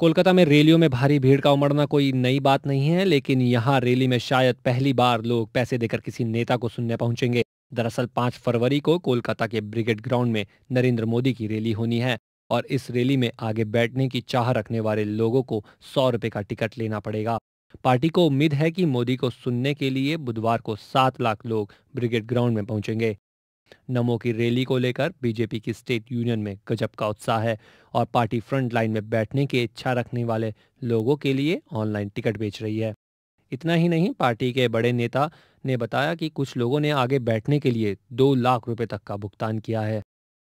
कोलकाता में रैलियों में भारी भीड़ का उमड़ना कोई नई बात नहीं है लेकिन यहाँ रैली में शायद पहली बार लोग पैसे देकर किसी नेता को सुनने पहुंचेंगे दरअसल पांच फरवरी को कोलकाता के ब्रिगेड ग्राउंड में नरेंद्र मोदी की रैली होनी है और इस रैली में आगे बैठने की चाह रखने वाले लोगों को सौ रुपए का टिकट लेना पड़ेगा पार्टी को उम्मीद है कि मोदी को सुनने के लिए बुधवार को सात लाख लोग ब्रिगेड ग्राउंड में पहुंचेंगे नमो की रैली को लेकर बीजेपी की स्टेट यूनियन में गजब का उत्साह है और पार्टी फ्रंट लाइन में बैठने की इच्छा रखने वाले लोगों के लिए ऑनलाइन टिकट बेच रही है इतना ही नहीं पार्टी के बड़े नेता ने बताया कि कुछ लोगों ने आगे बैठने के लिए दो लाख रुपए तक का भुगतान किया है